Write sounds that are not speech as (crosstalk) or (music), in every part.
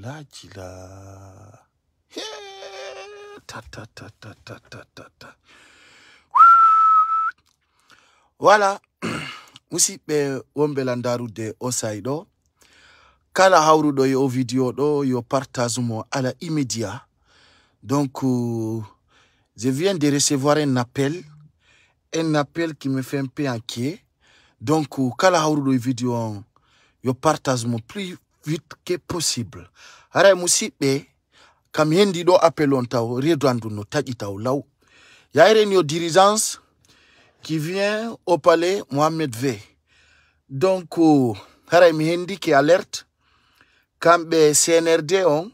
Voilà, aussi ta, ta, ta, ta, ta, ta, ta, ta. voilà (clears throat) Aussi, wonɓe landarude kala hawruɗo yo vidéo do yo partage mo ala immédiat donc euh, je viens de recevoir un appel un appel qui me fait un peu inquiet donc euh, kala hawruɗo vidéo yo partage mo plus vite que possible Je qui vient au palais Mohamed v donc euh, hara mi hendi alerte kambe cnrd on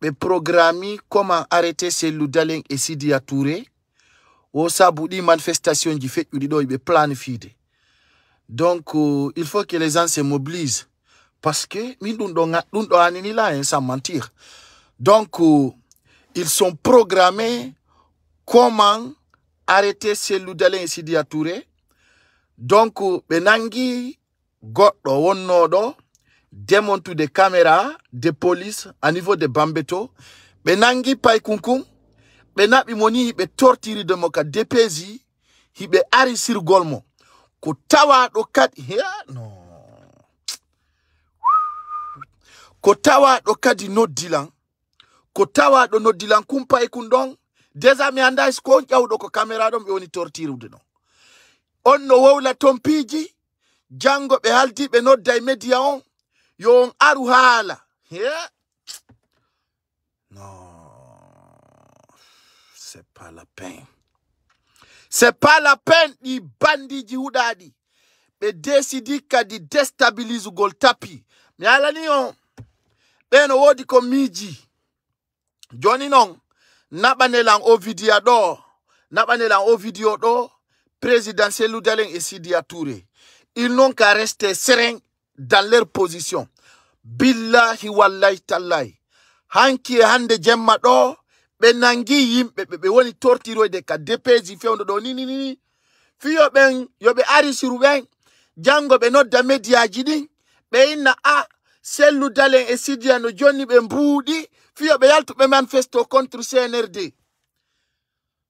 be programmi comment arrêter ces dalen et ces touré manifestation ji fait FIDE. donc euh, il faut que les gens se mobilisent parce que hein, donc, euh, ils sont programmés comment arrêter ces d'aller à Touré. Donc, euh, Benangi, Goddo, Wonnodo, démonte des caméras, des polices à niveau de Bambeto. Benangi, Paikunkum, Benabi Moni, Be torturé de Moka, Hibe Arisir Golmo. Kotawa, Okat, here, no. ko tawa kadi noddilan ko tawa ɗo noddilan kumpay ɗon déjà mi anda ko on ƴawɗo ko cameraɗon ɓe woni tortirude ɗon on no wowla tompiji jango ɓe haldi ɓe nodda e média on yo on aru haala yeah. no c'est pas la peine c'est pas la peine ɗi bandiji huɗaɗi ɓe décidi kadi gol tapi mi alani on ɓeeno woodi ko miiji joni non naɓanelan o vidiya ɗo naɓanelan o vidio ɗo président seludalen e sidia touré ils n'ont qu'à rester serein dans leur position billahi wallahi tallahi hanki e hande jemma ɗo ɓe nangi yimɓe ɓe ɓe woni tortiroyde e ka depeji fewdo ɗo ni ninini fiyo ɓen yo ɓe ari siru ɓen jango ɓe nodda médiaji ɗin ɓe inna a dalen e sidiano joni ɓe mbuuɗi ɓe yaltuɓe manifesto contre cnrd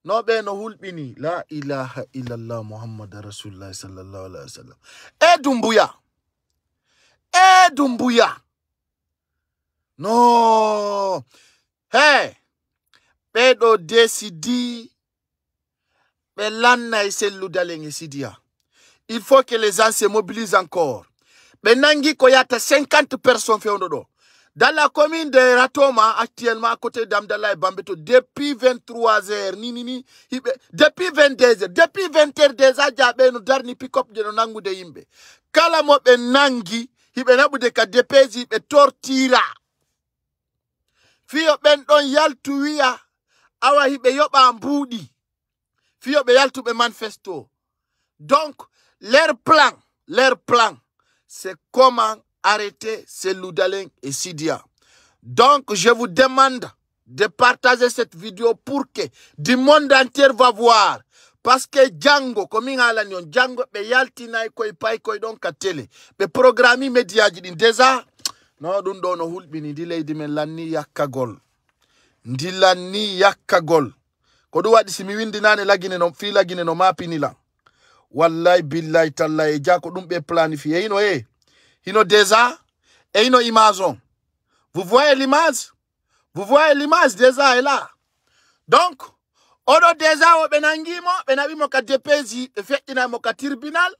no no hulɓini la ilaha illallah rasulullah sallllahu wa e dumbuya e dumbuya no he ɓeɗo ɓe lannay il faut que les gens se mobilisent encore Benangi 50 personnes dans la commune de ratoma actuellement à côté Damdala et bambeto depuis 23 h ni ni depuis 22 heures depuis 20 heures déjà darni pick je de nangude yimɓe kala mo ɓe nangi hiɓe ka tortira Fio ben yaltu wiya awa yoba yoɓa Fio fiyo yaltu be manifesto donc leur plan leur plan c'est comment arrêter ces Loudalin et Sidia. Donc, je vous demande de partager cette vidéo pour que du monde entier va voir. Parce que Django, comme il y a Django, il y a un koy pay koy don katele. Be programme média jidin déjà. No dun do hulbini di leydi men lanni yakagol, Ndi lanni yakagol Ko do wadi simi lagine no fi lagine no mapinila wallahi billahi tallahi e Jako dum planifie. ino hino e hino deza e image vous voyez l'image vous voyez l'image deza est là donc odo desa o benangimo nangimo de naɓimo ka moka ka tribunal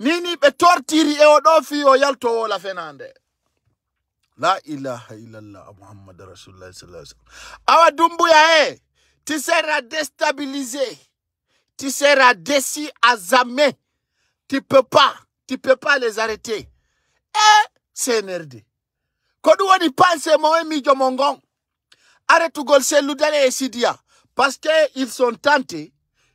nini pe tortiri e oɗo fi o yalto la ilaha illallah muhammad rasulullah sallah sallam awa dumbuya e tisera sera tu seras déçu à jamais. Tu peux pas, tu peux pas les arrêter. Et eh, c'est CNRD. Quand on pense, moi, Mijo Mongon, arrête golse ludale et sidia. Parce qu'ils sont tentés.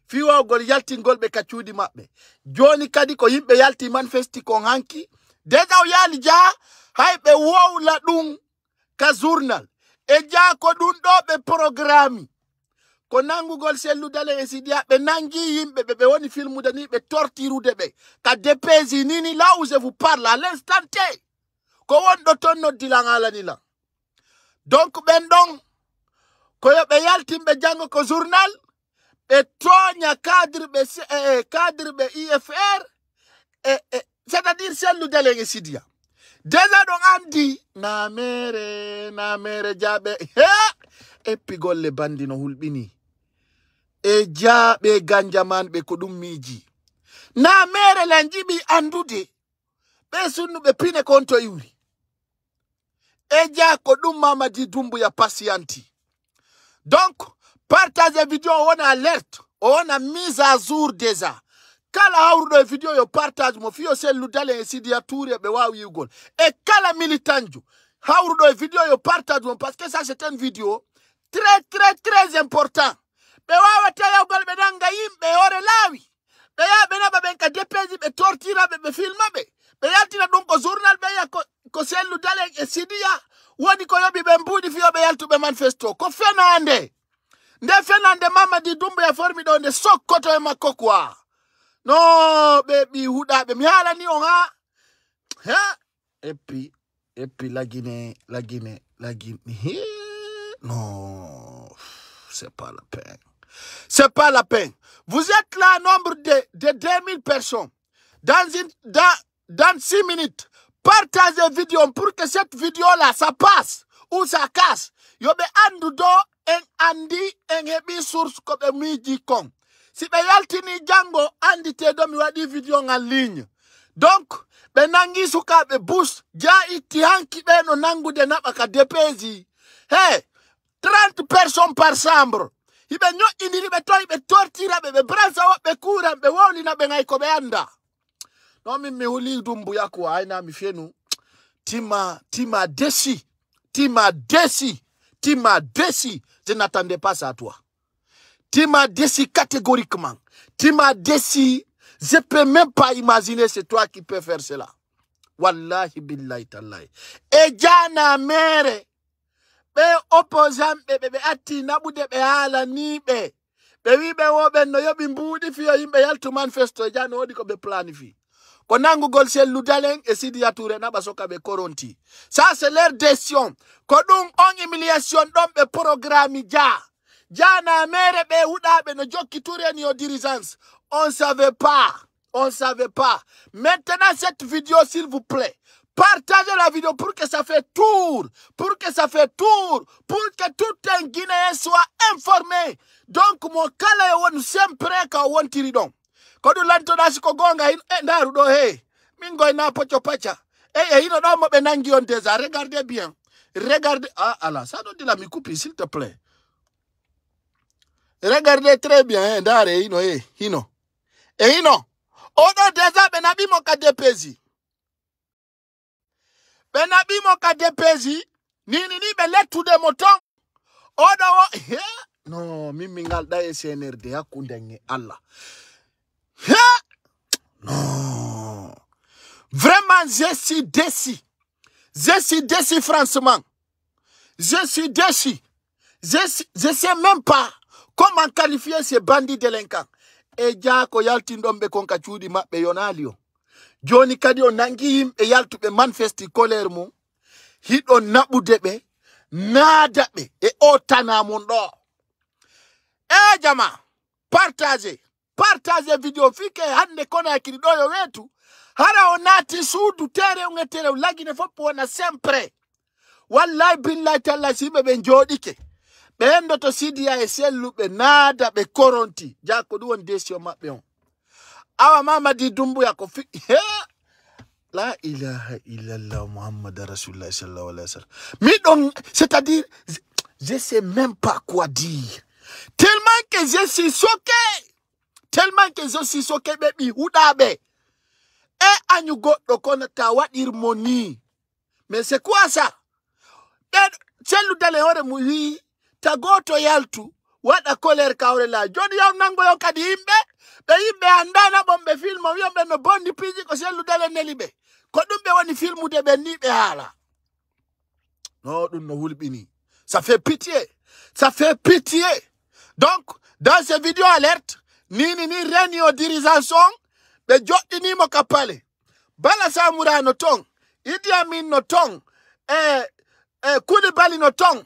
Fiwa gol yalti gol be kachudi mabbe. Joni kadi ko yimbe yalti manifesti ko hanki. Deja o yali ja, Hai be la dum ka journal. E ja ko do be programme ko nangugol sellu e sidiya be nangi yimbe be be woni filmude ni be tortirude ɓe ka depezi nini là où je vous parle à l'instant t ko do ton noddilan alanilan donc ben don, koyo ɓe yaltimbe janngo ko journal ɓe tonya cadre be eh, e, cadre be ifr eh, eh, c'est à dire selludale e, e sidiya déjà mere, andi namere namere jaɓe he eppigolle bandi no hulbini e jaaɓe ganjamanɓe ko ɗum miiji na mere jiɓi andude ɓe sunnuɓe pine ko on to iwri e ja ko ɗum mamadi dumbuya patiyanti donc partage video o wona alerte o wona mise à jour déjà kala hawruɗo e video yo partage mo fi yo selludale e sidiya touri ɓe wawi yi'gol e kala militant hawruɗo e video yo partage mo par ce que ça c'est un video très très très important ɓe wawata yawgal ɓe nanga yimɓe hoore laawi ɓe yaha ɓe naɓa ɓen ka deppeji ɓe tortiraɓe ɓe filma ɓe ɓe yaltina ɗum ko journal ɓe ya ko dale e sidiya woni ko yoɓi ɓe mbuuɗi fiyoɓe yaltuɓe manifesto ko fenande nde fenande mamadi dumboya formi ɗo nde sokkoto e makko quoi no ɓe ɓi huɗaɓe mi haalani on ha he eppi eppi lagine lagine lagine no c'est pas la peine C'est pas la peine. Vous êtes là, nombre de, de 2000 personnes. Dans, une, dans, dans 6 minutes, partagez la vidéo pour que cette vidéo-là, ça passe ou ça casse. Yobe un do en andi en hebi source ko be miji Si be yaltini jango andi te vous mi wadi vidéo en ligne. Donc, be nangisu suka be bus ja iti be no nangude de napaka depezi. Hey, 30 personnes par chambre. ibe ñoƴƴidiri ɓe toyi ɓe tortira ɓe ɓe brasa woɓɓe kuuran ɓe wowlina ɓe gay ko ɓe annda non min mi huli dumbuyaku hayna mi fenu tima tima desi tima desi tima desi je n'attendais pas sa toi tima desi catégoriquement tima desi je peux même pas imaginer c'est toi qui peux faire cela wallahi billahi tallahi e jana mere Be opposant. ɓe be atti naɓude ɓe be be wi ɓe be no yoɓi mbuuɗi fiyo yimɓe yaltu manifesto e no woɗi ko plan planifi ko gol selludal en e sidiya toure na basoka be koronti ça c'est leur décision ko on humiliation dom programmi programme ja jana mere ɓe be no jokki toure ni o dirigence on savait pas on savait pas maintenant cette vidéo s'il vous plaît Partagez la vidéo pour que ça fait tour, pour que ça fait tour, pour que tout un Guinéen soit informé. Donc mon kala won sempre ka won tiridon. on lanto nasi kogonga in eh, naru do hé, Mingo ina pocho pacha. Eh eh il do mo benangi on deza. Regardez bien. Regardez ah là, ça doit de la coupe, s'il te plaît. Regardez très bien eh hé, ino eh ino. Eh ino. Odo deza benabi mo kadepezi ɓe naɓimo ka ni ni ni ni lettude mo de moton. o he no min mi galɗa e senerde akunde ya allah he no vraiment je suis déçu. je suis déçu, franchement je suis déçu. je, je sais même pas comment qualifier ces bandits délinquants e jaako yaltinɗon ɓe kon ka cuuɗi yonali joni kadi o nangi yimɓe yaltuɓe manifesti colére mum hiɗo naɓude ɓe naada ɓe e o tana ɗo e jama partage partage video fike hande konakiri ɗo yo weetu hara o naati suudu tere ugeterew lagine foppo wona sempre wallahi billahi talla siɓe ɓe jooɗike ɓen do to sidiya e selluɓe naada ɓe koronti jako ɗum woni décision maɓɓe on awa mama di dumbu yako fi la ilaha illallah muhammad rasulullah sallallahu alayhi wa sallam mi ɗon c'est à dire je sais même pas quoi dire tellement que je suis choqué tellement que je suis choqué ɓe ɓi huɗaɓe e añu goɗɗo kono ta waɗirmo ni mais c'est quoi ça ɓe celludale hoore mum wi ta goto yaltu waɗa colère kawre la joni yaw nangoyon kadi yimɓe ɓe yimɓe anda na bombe filme o wiyon no bondi piiji ko selu dale nelibe. ko dum be woni filmude ben ni be hala. no dum no hulɓini ça fait pitié ça fait pitié donc dans ce vidéo alerte ni ni ni reni o be on ɓe joɗɗinimo kappale bala samurano ton idi amin no ton e eh, e no ton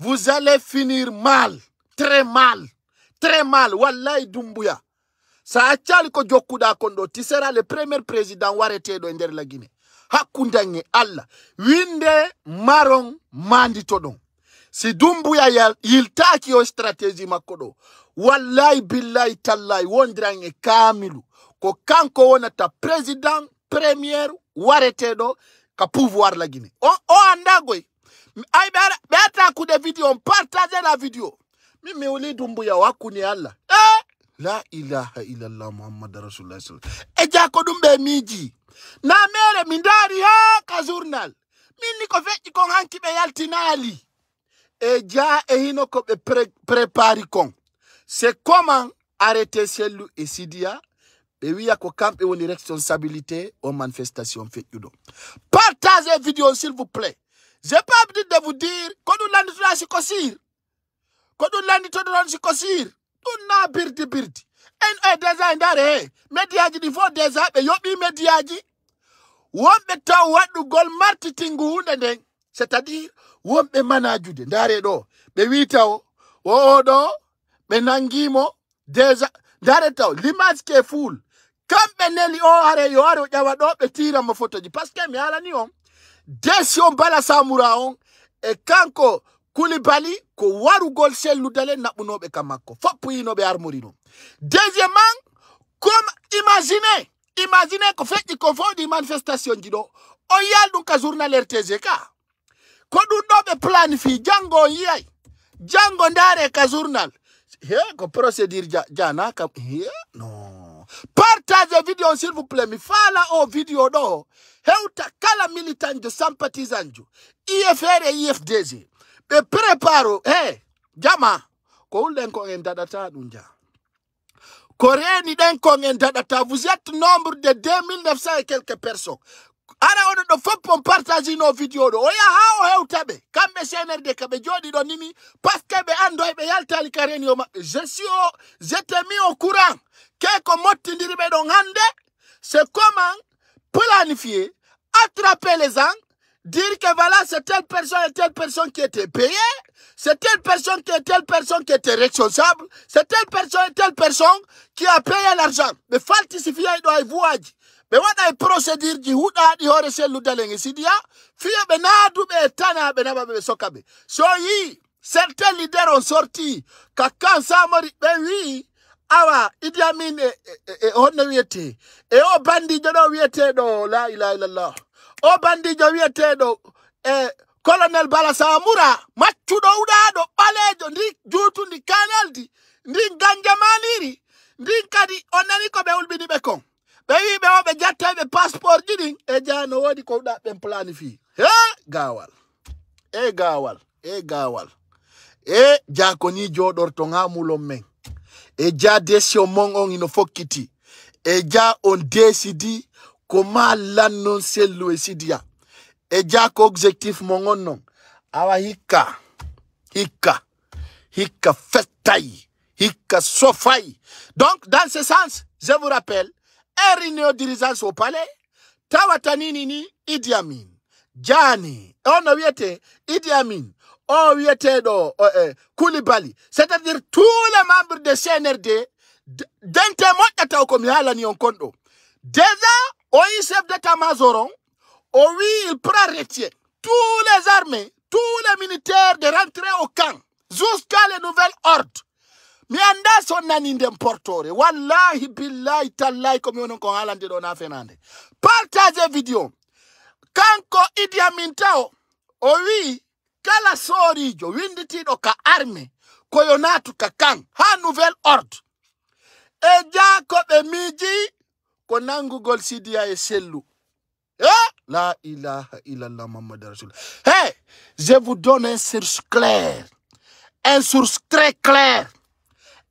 Vous allez finir mal, très mal, très mal. Wallahi Dumbuya. Sa achali ko jokuda kondo, tu seras le premier président warete do e la Guinée. Hakundange Allah. Winde maron mandito don. si dumbuya qui o stratégie makodo. wallahi billahi tallahi wondrange kamilu ko kanko wonata président premier do ka pouvoir Guinée. o, o andagoy hata kuna video mpataze na video mimi ulidumbuya waku ni Allah eh? la ilaha illallah muhammad rasulullah sallallahu Eja wasallam ejako miji na mere mindari ha ka journal min niko feƴƴi kon hanki ɓe yaltinali e ehino e hino ko ɓe prépari kon c'est comment arrêté sellu e sidiya ɓe wiya ko kamɓe woni responsabilité o manifestation feƴƴuɗo partage Partagez vidéo s'il vous plaît je parle sikosir kodwa ulandi todolani sikosir ɗum birdi birdi en e eh, déjà e he médiaji ɗi fof déjà ɓe yoɓi médiaji wonɓe taw waɗɗugol martitingu hunde nden c'est à dire wonɓe manajude ndaare ɗo ɓe wi taw o oɗo ɓe nangimo déjà ndaare taw l'image ke fuul kamɓe neli o are yo are o ƴawa ɗo ɓe tiramo photoji par ce que mi halani on desi o bala samoura on e kanko kulibali ko warugol selludale naɓɓunoɓe kam makko foppuyinoɓe armori ɗum deuxièmement comme imagine imagine ko feƴƴi ko foɗi manifestation ji ɗo o yaal ɗum ka journal rtg ka ko ɗum ɗo ɓe planifi jango o yiyay jango ndare ka journal he ko procédure jana kam he no partage vidéo s'il vous plaît mi faala o video ɗo hewta kala militant jo sympathisant jo ifr e ifdg ɓe eh, préparo Hey, eh, jama ko hulɗen kon en daɗata ɗum ko reni ɗen kon en vous êtes nombre de 2900 et quelques personnes ara on ɗo faut on partage no vidéos. ɗo o yaha o hewta ɓe kamɓe de ka jodi do nimi parce que be andoy be yaltali ka renio ma je suis Je t'ai mis au courant ke ko mottidiri ɓe ɗon hannde c'est comment planifier attraper les gens dire que voilà, c'est telle personne et telle personne qui était payée, c'est telle personne qui telle personne qui était responsable, c'est telle personne et telle personne qui a payé l'argent. Mais falsifier do ay Mais on a une procédure huda di hore So certains leaders ont sorti, a samori ben oui, awa e, do do o bandijo wiyeteɗo e colonel balasamura maccuɗo wuɗaɗo ɓalejo ndi jutundi kaneldi ndi ganja maniri ndin kadi o nani ko ɓe wulɓiniɓe kon ɓe wiɓe o ɓe jattaɓe passeport ji ɗin e ja no wodi ko wuɗa ɓen planifi he gawal e gawal e gawal e ja koni joɗorto ha mulon men e ja desion mon on ino fokkiti e ja on décidi Comment l'annoncer l'OECDIA Eja ko objectif mongonno. Awa hika. Hika. Hika fetai. Hika sofai. Donc, dans ce sens, je vous rappelle, un réunion au palais, tawatani nini idiamine, Jani. On a Idi idiamine. On do euh, euh, Kulibali. C'est-à-dire tous les membres de CNRD, d'un témoin la ni Halani kondo. Déjà, oyi de Tamazoron, owi il prend tous les armées tous les militaires de rentrer au camp jusqu'à la nouvelle ordre mi anda so nani nden portore wallahi billahi tallahi komi wonon Fernande. haalande partage vidéo kanko idi mintao. Oui, kala wi kala ka arme Koyonatu ka kang. ha nouvelle ordre Et Jacob ko Midi eh? Hey, je vous donne un source claire. Un source très clair.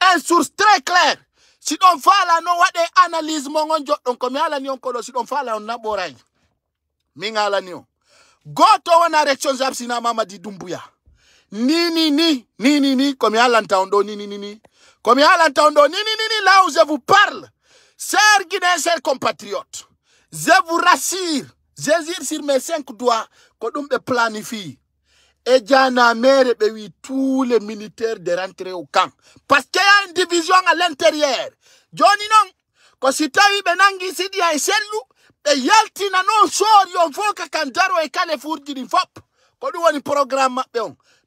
Un source très clair. Si ɗon fala no waɗe analyse mo on joɗɗon ko mi Si on do si fala on naɓoray min Si on goto wona sina mama di dumbuya ni ni ni ni ni ni on ni ni ni ni ni ni ni ni là où je vous parle Sœurs Guinéens, chers compatriotes, je vous rassure, je jure sur mes cinq doigts que nous planifions. Et Djanamere, oui, tous les militaires de rentrer au camp. Parce qu'il y a une division à l'intérieur. Johnny non, quand si tu as benangi sidi à et yalti na non sori on faut que Kandaro et Kale Fourgini Fop. Quand nous on programme,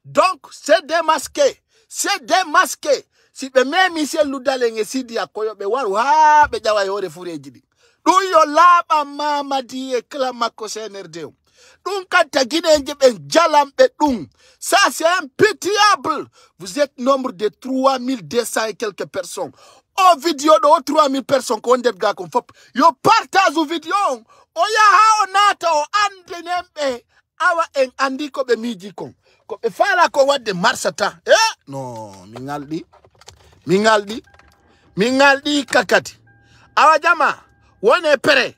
donc c'est démasqué, c'est démasqué si ɓe memi dale nge sidiya koyo be waru ha ɓe ƴawa e hoore fureji ɗi ɗum yo laaɓan di e clan makko senerde o gine nge guineje jalam jalanɓe ça c'est impitiable vous êtes nombre de 3200 et quelques personnes o vidéo de 3000 personnes ko won ga fop yo partage ou vidéo o yaha o onato o andenen awa en andiko be ɓe kon ko be fala ko wadde marsata eh? no mi mingaldi mingaldi kakati awa jama wone pere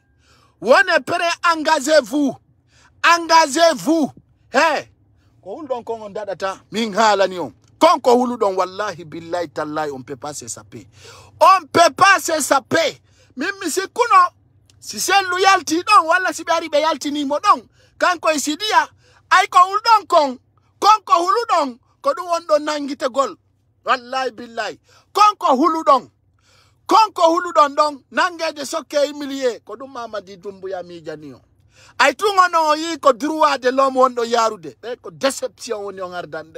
wone pere engagé vous engagé vous he ko hulɗon don kongo ndada ta mingala on konko huluɗon wallahi billahi tallahi on peut sape on peut sape min mi sikkuno si sellu yalti ɗon walla si ɓe ari ɓe yaltinimo ɗon kanko isidia sidiya ay ko hulɗon kon konko huluɗon ko ɗum on ɗon nanguitegol wallahi billahi konko huludong. konko huluɗon ɗon nangeje sokke emilie ko ɗum mamadi dumbuya mi o ay tugono yi ko droit de l'homme wondo yarude Eko ko déception woni on ardan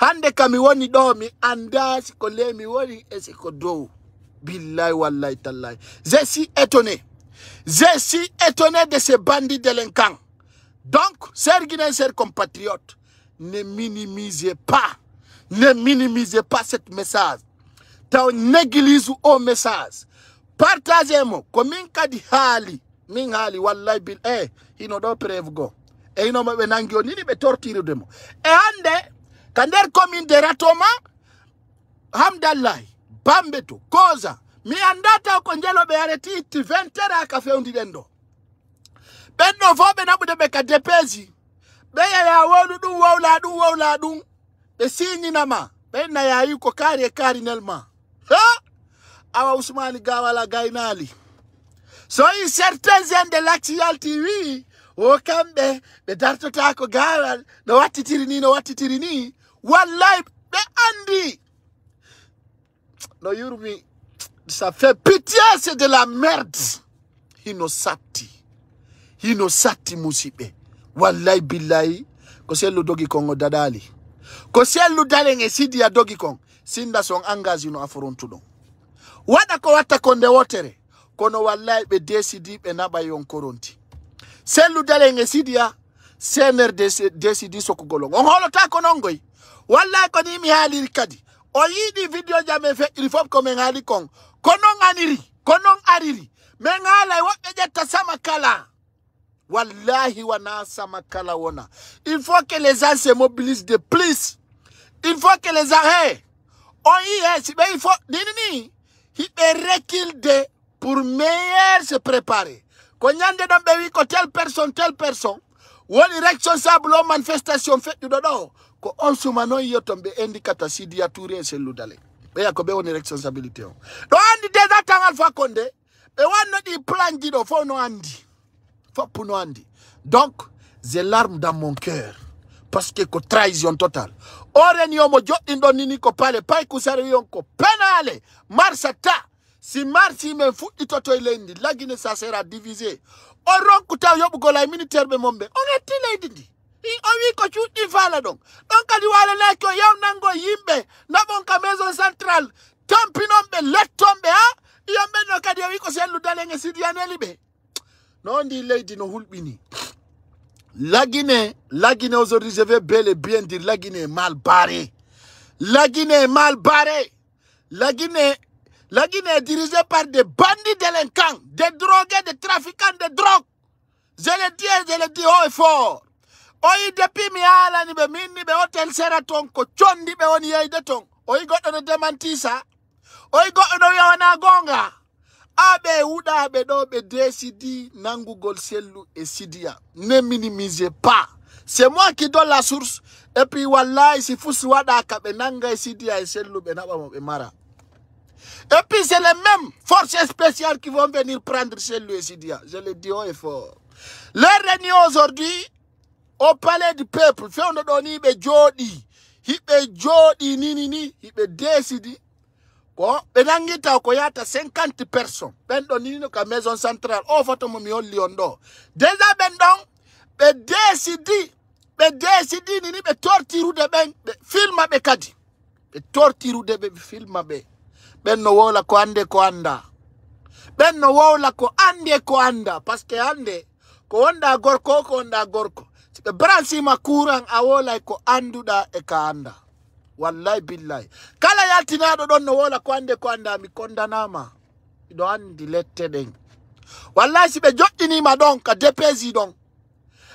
hande kami woni andas mi andas ko le mi woni e ko do billahi wallahi tallahi je suis étonné je suis étonné de ces bandits délinquants donc chers guinéens chers compatriotes ne minimisez pas Ne minimisez pas cette message. Taw néglise au message. Partagez-moi. Comme kadi hali. Min hali wallah, bil eh. Hino do prevgo. E eh, hino mabe nangio nini be tortire demo. E eh, ande. Kander er komin de ratoma. Hamdallah, Bambe Koza. Mi andata ko congélo be areti ti 20 à ka fewndi den do. Benno fo be nabude be ka depesi. Be ya ya wonu dum wawla dum wawla dum esiñinama ya yuko kaari e kaarinel ma ha awa ousmane gawala gaynaali so yi certains en de l'actualité wi o kamɓe ɓe dartota ko no wattitiri ni no wattitiri ni wallay ɓe andi no yurmi ça fait pitié c'est de la merde hino satti hino satti musiɓɓe wallay billayi ko sello dogi kongo daɗali ko sellu dalen e sidiya dogi kon sinda son engage no afrontu ɗon waɗa ko watta ko nde wotere kono wallay ɓe décidi ɓe naɓa yon koronti sellu dalen e sidiya cnr décidi sokugolon on holota ko non goy wallay ko ni mi haaliri kadi o yiiɗi vidéo jamin e feƴƴiri foof ko min haali kon ko non aniri ko non ariri min haalay woɓɓe ƴetta sama kala Wallahi wana makala wana. Il faut que les gens se mobilisent de plus. Il faut que les arrêts. Oh yes, mais il faut nini il est de pour meilleur se préparer. des dans bewi ko telle personne telle personne. Wali responsable manifestation fait du dodo. Ko on sumano tombe indicata sidi ya touré se ludale. Be ko be on responsabilité on. dit andi déjà tangal fa konde. et on no di plan fo no andi. Donc, j'ai larmes dans mon cœur. Parce que c'est trahison totale. Ore ni omojo indonini ko pale. Pai kusare yonko. Penale. Marsa ta. Si marsi imefu itoto ile lendi. Lagine ça sera divisé. Oron kuta yobu gola militaire be mombe. On est ile indi. owi ko Donc faala ɗon ɗon kadi kyo nango yimbe. yimbe. naɓon ka maison central tampinonɓe lettonɓe ha iyon ɓen ɗo ko o lu ko sidi sidiyaneli no ndi lady no hulbini. la lagine aujourd'hui je vais bel et bien dire lagine guinée mal barré la Guinée mal barré lagine lagine est dirigée par des bandits délinquants des drogués des trafiquants de drogue je le dis je le dis haut et fort oyi depuis mi haalani ɓe minni hotel sera ko ko be woni yeyde ton oy goddo no demantisa. oy goddo no wiya gonga aɓe huɗaɓe ɗo ɓe décidi nangugol golselu e sidia. ne minimisez pas c'est moi qui donne la source et puis wallahi si fusi waɗaka ɓe nanga e sidiya e sellu ɓe mo ɓe mara et puis c'est les mêmes forces spéciales qui vont venir prendre sellu et sidia. je le dis haut et fort leur réuni aujourd'hui au palais du peuple on ɗo ni ɓe jooɗi hiɓe jooɗi nini ni hiɓe décidi ko benangita ko yata 50 personnes ben don nino ka maison centrale o oh, photo mo mi holli on ɗo ben ɓen ben be décidi ni ɓe ben ɓen Ben filma be kadi be tortirude de be filma be no wola ko ande ko anda no wola ko ande ko anda parce que ande ko gorko ko gorko bransima courant a wola ko anduda e wallahi billahi kala yaltinaɗo ɗon no wola ko hande ko anda mi condanama miɗo andi lette ɗen wallahi si ɓe joƴƴinima ɗon ka dépesi ɗon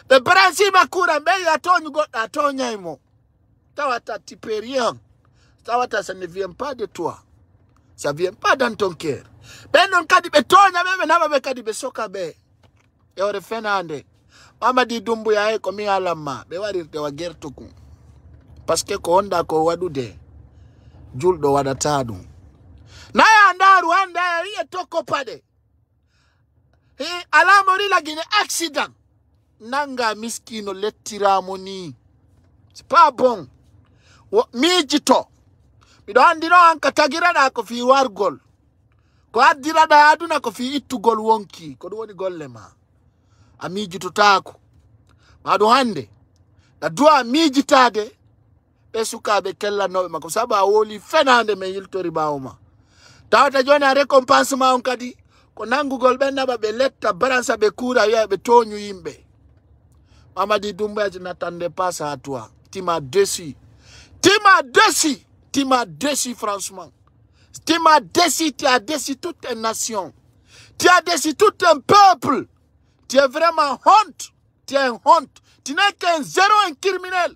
ɓe bransima kuran ɓe ya toñu goɗɗo a toñaymo tawata tu peux rien tawata sa ne vient pas de toi ça vient pas dans ton cœur ɓen ɗon kadi ɓe toña ɓe ɓe naɓa ɓe kadi ɓe soka ɓe e hoore fenande mamadi dumbuya e ko mi alanma ɓe warirde wa kum paske ko wonɗa ko waɗude julɗo wadatadu ɗum naya ndaaru ha ndaya wiye tokko alamo rila gine accident nanga miskino lettiramo ni c'est pas bon miijito miɗo anndino an ka tagiraɗa ko fi wargol ko addiraɗa aduna ko fi ittugol wonki ko ɗum woni gollema ma a miijitotako maɗum hannde ɗa duwa miijitade ɓe sukaɓe kellannoɓe makko saabu a woli fenade min yiltori ɓawo ma tawata joni a récompense ma on kadi ko nangugol ɓen naɓa be letta baransa ɓe kuura wiya ɓe toñu yimɓe mamadi dumbaji nattande pas ha toi tu m'as tima tu m'as desi franchement m'as desi tu as déci toute une nation tu as déçu tout un peuple tu es vraiment honte tu es honte tu n'es qu'un zéro un criminel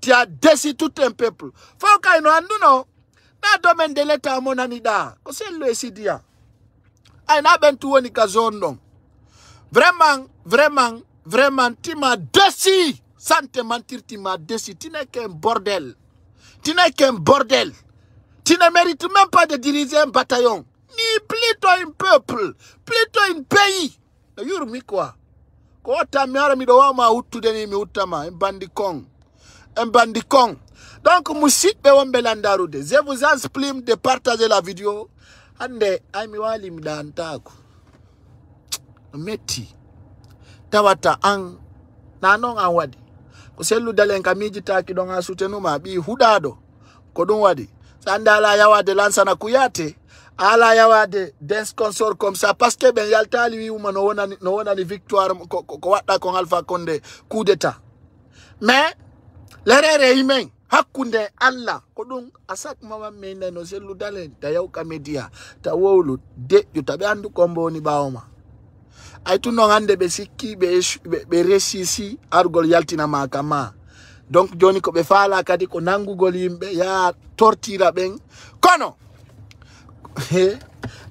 tu as déçu tout un peuple. Faut Fauka no anduno, na domaine de l'état nida. C'est le sidia. Aina ah, bentuo ni kazondong. Vraiment, vraiment, vraiment, tu m'as déçu. Sans te mentir, tu m'as déçu. Tu n'es qu'un bordel. Tu n'es qu'un bordel. Tu ne mérites même pas de diriger un bataillon. Ni plutôt un peuple, plutôt un pays. Yurmi quoi? Kota miara midowa ma utu deni mi utama, un bandikong. un bandit con. Donc, musik be wombe belandarude. Je vous en supplie de partager la vidéo. Ande, aimi wali mdantaku. Meti. Tawata ang. Nanon an wadi. Uselu dalen kamiji taki donga sutenuma bi hudado. Kodun wadi. Sanda ala ya wade lansa na kuyate. Ala ya wade dance consort kom sa. Paske ben yalta ali wuma no wona ni victoire ko, ko, ko watta kon alfa konde Kudeta. Me. Me lerere imen hakkunde allah ko ɗum a sakmaman minne no selludalen ta ka media ta wowlu deƴƴu yutabe andu kombo ni baoma ay tun noon hannde ɓe sikki ɓe resisi argol yaltinama kam ma donc joni ko ɓe faala kadi ko nangugol yimɓe yaha tortira ɓen kono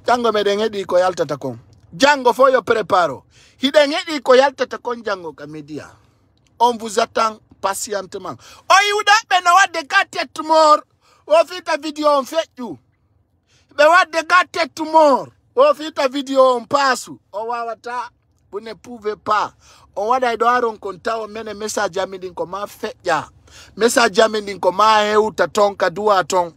tango meɗen heɗi ko yaltata kon jango fof yo prépare o hiɗen heɗi ko yaltata kon jango ka media on vous attend patientement o oh, yiwɗa ɓe no wadde ga tettumor o a vidéo on feƴƴu ɓe wadde ga On o oh, a vidéo on paasu o wawata vous ne pouvez pas on waɗay ɗo aron kon taw mene message amin midi. ko ma ya. message amin ɗin ko ma hewta ton ka duwa ton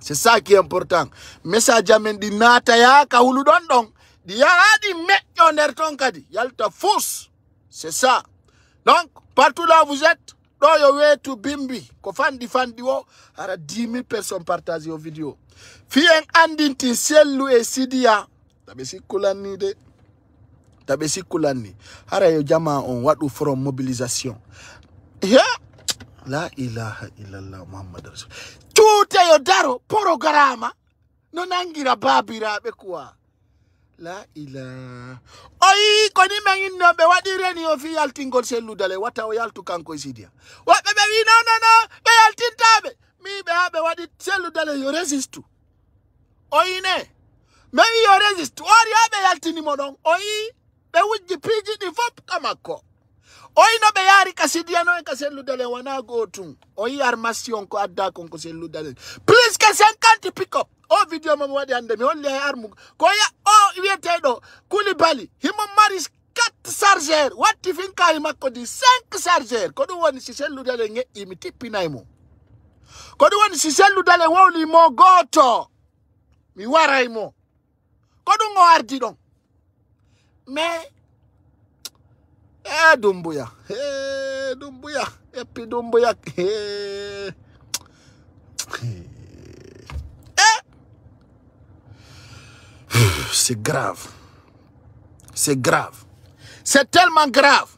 c'est ça qui est important message amin ɗi natayaka huluɗon ɗon ya yaha ɗi meƴƴo nder ton kadi yalta fus c'est ça donc Partout là où vous êtes, your way to bimbi ko fandi fanɗi o ara 10 000 personnes your video. vidéo fi en andinti sellu e Tabesi tabesi kulani de tabesi kulani. hara yo jama on watu from mobilisation Yeah la ilaha illallah mouhammad rasul cuute yo daro programme no nangira be quoi La ila. Oi, koni meyin no ɓe waɗi reni o fi yaltingol selludale watta o yaltu kanko e sidia woɓɓe ɓe wi nonono ɓe yaltintaɓe miɓe ha ɓe waɗi selludale yo résistu oyine mi wi yo résistu ori ha ɓe yaltinimo ɗon oyi ɓe wujji piiji ɗi fop ka oyino ɓe yaari ka sidiyanoen ka selludale wona goo tun o yi armation ko adda kon ko selludale plus que cinquante pick up o video mamo waɗi hannde mi holli hay armu ko ya o wiyeteɗo kuli bali himo mari quatre chargeur watti finkayi makko di cinq chargeur ko ɗum woni si selludale ŋeƴƴi mi tippinayi mo ko ɗum woni si selludale wowli mo goto. mi waray mo ko ɗum o ardi ɗon mais Eh, Dumbuya. Eh, Dumbuya. Et puis eh. eh. C'est grave. C'est grave. C'est tellement grave.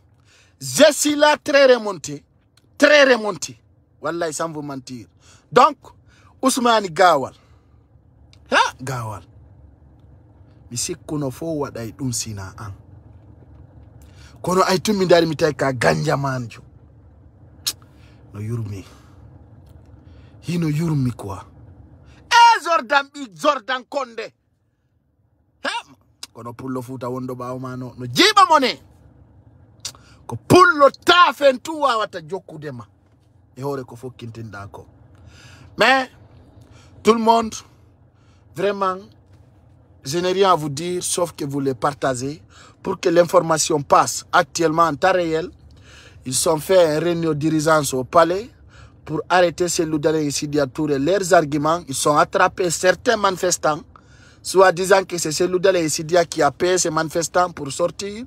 Je suis là très remonté. Très remonté. Voilà, sans vous mentir. Donc, Ousmane Gawal. Ha? Gawal. Mi sikkuno fof waɗay ɗum sina an hein. kono ay mi tawi ka ganjamanjo no yurmi hino yurmi quoi e eh, jordan ɓi jordan konde he kono pullo fuuta wondo ɓawo ma no no jiiɓa mone ko pullo taafen tu wawata jokkudema e hoore ko fokkintinɗa ko mais tout le monde vraiment je n'ai rien à vous dire sauf que vous les partagez pour que l'information passe actuellement en temps réel. Ils ont fait un réunion dirigeants au palais pour arrêter ces et tour Touré. Leurs arguments, ils ont attrapé certains manifestants, soit disant que c'est ces et d'Alaïsidia qui a payé ces manifestants pour sortir,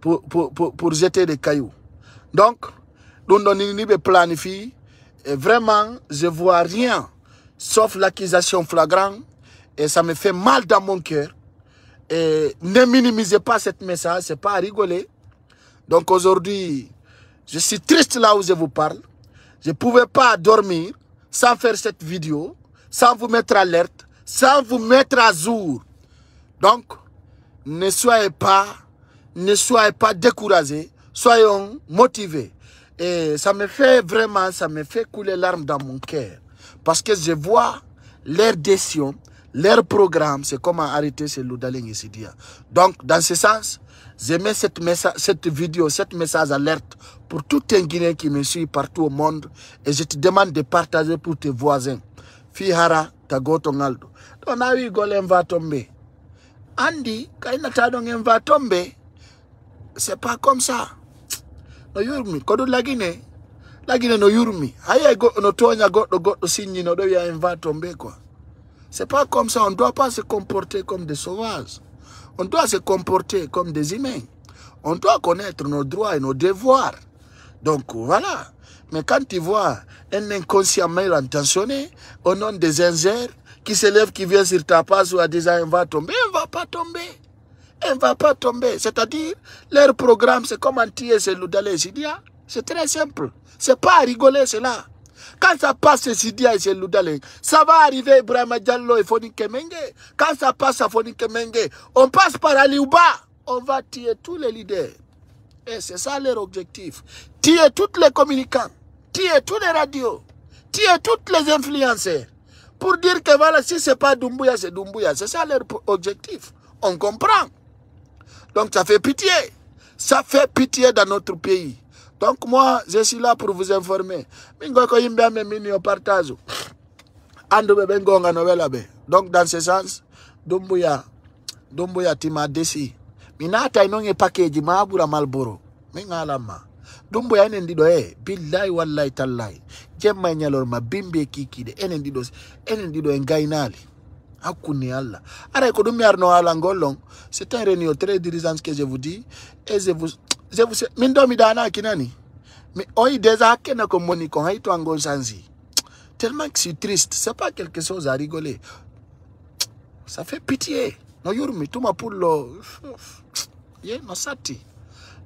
pour, pour, jeter des cailloux. Donc, nous ne planifié et vraiment, je vois rien sauf l'accusation flagrante et ça me fait mal dans mon cœur. Et ne minimisez pas cette message, c'est pas à rigoler. Donc aujourd'hui, je suis triste là où je vous parle. Je ne pouvais pas dormir sans faire cette vidéo, sans vous mettre alerte, sans vous mettre à jour. Donc, ne soyez pas, ne soyez pas découragés, soyons motivés. Et ça me fait vraiment, ça me fait couler larmes dans mon cœur. Parce que je vois l'air des Sion, leur programme, c'est comment arrêter ces ce c'est dire. Donc, dans ce sens, j'aimais cette, cette vidéo, cette message alerte pour tout un Guinéen qui me suit partout au monde. Et je te demande de partager pour tes voisins. Fihara, Tagotongaldo. Ton avis, Golem va tomber. Andy, quand Kainatadong va tomber. C'est pas comme ça. No yurmi, kodo la Guinée. La Guinée no yurmi. Aïe, no tonya, go, go, go, signe, no do ya va tomber, quoi. C'est pas comme ça. On ne doit pas se comporter comme des sauvages. On doit se comporter comme des humains. On doit connaître nos droits et nos devoirs. Donc voilà. Mais quand tu vois un inconscient mal intentionné, au nom des ingères, qui s'élève, qui vient sur ta passe ou à des va tomber, il ne va pas tomber. Il ne va pas tomber. C'est-à-dire, leur programme, c'est comme l'Oudale et Loudalé C'est très simple. C'est pas à rigoler, c'est là. Quand ça passe Sidia et c'est Loudalé, ça va arriver Ibrahim Diallo et Foni Kemenge. Quand ça passe à Foni Kemenge, on passe par Aliouba. On va tuer tous les leaders. Et c'est ça leur objectif. Tuer tous les communicants, tuer tous les radios, tuer toutes les influenceurs. Pour dire que voilà, si c'est pas Dumbuya, c'est Dumbuya. C'est ça leur objectif. On comprend. Donc ça fait pitié. Ça fait pitié dans notre pays. Donc moi, je suis là pour vous informer. Mingoko yimbiame mini au partage. Andube bengonga novelabe. Donc dans ce sens, Dumbuya, Dumbuya tima desi. Minata inonge package maabura malboro. Minga alama. Dumbuya ene ndido e. Billahi wallahi tallahi. Jemma inyalorma bimbe kikide. Ene ndido, ene ndido engainali. Hakuni Allah. Ara ekonomi arno alangollong. C'est un réunion très dirigeante que je vous dis. Et je vous, zevuse mi ndomi da na kinani mi oyi déjà akena ko moni kon hayi to ango sanzi tellement que c'est triste c'est pas quelque chose à rigoler ça fait pitié no yurmi tuma pullo ye no satti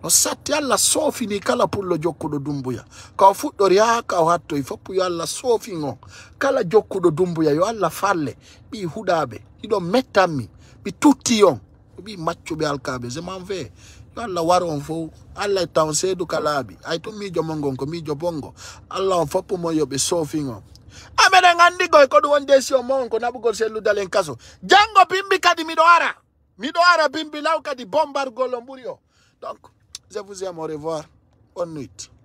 no satti allah soofini kala pullo jokkuɗo dumbuya ka o fuɗɗori ha ka o hattoyi foppu yo allah soofino kala jokkuɗo dumbuya yo allah falle ɓi huɗaɓe ɗiɗo mettanmi ɓi tutti on ɓi maccuɓe alkaɓe je m'en vais allah war on fo allah e tawn seedu ka laaɓi ay tun miijo mon gon ko miijo bongo allah on foppo mon yoɓe soofin on ameɗen anndi goy ko ɗum won décision mon ko naɓugol selludal en kaso janngo bimbi kadi miɗo ara miɗo ara bimbi law kadi bombargol o ɓuri o donc je vous aime au revoir bonne nuit